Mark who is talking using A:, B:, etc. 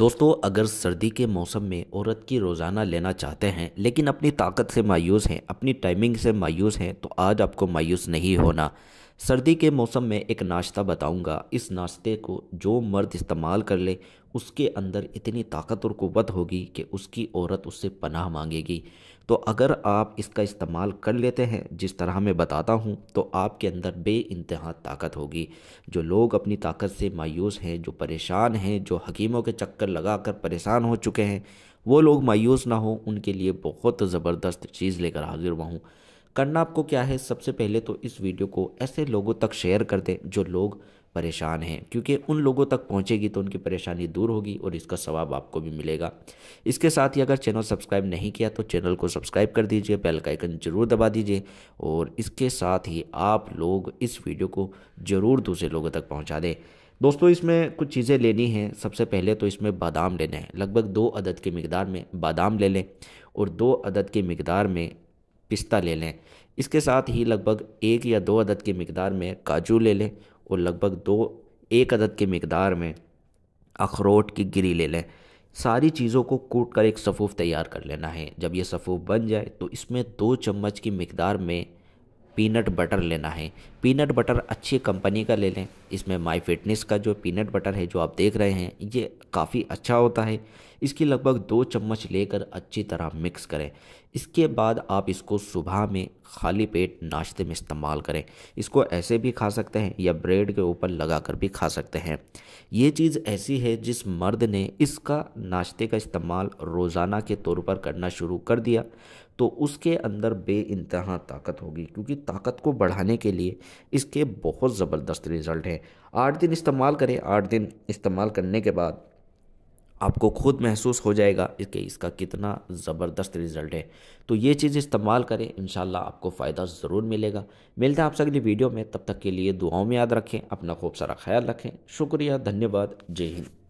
A: दोस्तों अगर सर्दी के मौसम में औरत की रोज़ाना लेना चाहते हैं लेकिन अपनी ताकत से मायूस हैं अपनी टाइमिंग से मायूस हैं तो आज आपको मायूस नहीं होना सर्दी के मौसम में एक नाश्ता बताऊंगा इस नाश्ते को जो मर्द इस्तेमाल कर ले उसके अंदर इतनी ताकत और कुत होगी कि उसकी औरत उससे पनाह मांगेगी तो अगर आप इसका इस्तेमाल कर लेते हैं जिस तरह मैं बताता हूँ तो आपके अंदर बे इंतहा ताकत होगी जो लोग अपनी ताकत से मायूस हैं जो परेशान हैं जो हकीमों के चक्कर लगा कर परेशान हो चुके हैं वो लोग मायूस ना हो उनके लिए बहुत ज़बरदस्त चीज़ लेकर हाजिर हुआ हूँ करना आपको क्या है सबसे पहले तो इस वीडियो को ऐसे लोगों तक शेयर कर दें जो लोग परेशान हैं क्योंकि उन लोगों तक पहुंचेगी तो उनकी परेशानी दूर होगी और इसका सवाब आपको भी मिलेगा इसके साथ ही अगर चैनल सब्सक्राइब नहीं किया तो चैनल को सब्सक्राइब कर दीजिए बेल का आइकन ज़रूर दबा दीजिए और इसके साथ ही आप लोग इस वीडियो को ज़रूर दूसरे लोगों तक पहुँचा दें दोस्तों इसमें कुछ चीज़ें लेनी हैं सबसे पहले तो इसमें बादाम लेना है लगभग दो अदद की मकदार में बादाम ले लें और दो अदद की मकदार में पिस्ता ले लें इसके साथ ही लगभग एक या दो अदद की मकदार में काजू ले लें और लगभग दो एक अदद की मकदार में अखरोट की गिरी ले लें सारी चीज़ों को कूट कर एक सफ़ूफ़ तैयार कर लेना है जब ये सफ़ूफ़ बन जाए तो इसमें दो चम्मच की मकदार में पीनट बटर लेना है पीनट बटर अच्छी कंपनी का ले लें इसमें माई फिटनेस का जो पीनट बटर है जो आप देख रहे हैं ये काफ़ी अच्छा होता है इसकी लगभग दो चम्मच लेकर अच्छी तरह मिक्स करें इसके बाद आप इसको सुबह में खाली पेट नाश्ते में इस्तेमाल करें इसको ऐसे भी खा सकते हैं या ब्रेड के ऊपर लगा कर भी खा सकते हैं ये चीज़ ऐसी है जिस मर्द ने इसका नाश्ते का इस्तेमाल रोज़ाना के तौर पर करना शुरू कर दिया तो उसके अंदर बे इंतहा ताकत होगी क्योंकि ताकत को बढ़ाने के लिए इसके बहुत ज़बरदस्त रिज़ल्ट हैं आठ दिन इस्तेमाल करें आठ दिन इस्तेमाल करने के बाद आपको खुद महसूस हो जाएगा कि इसका कितना ज़बरदस्त रिज़ल्ट है तो ये चीज़ इस्तेमाल करें इन आपको फ़ायदा ज़रूर मिलेगा मिलते हैं आपसे अगली वीडियो में तब तक के लिए दुआओं में याद रखें अपना खूब सारा ख्याल रखें शुक्रिया धन्यवाद जय हिंद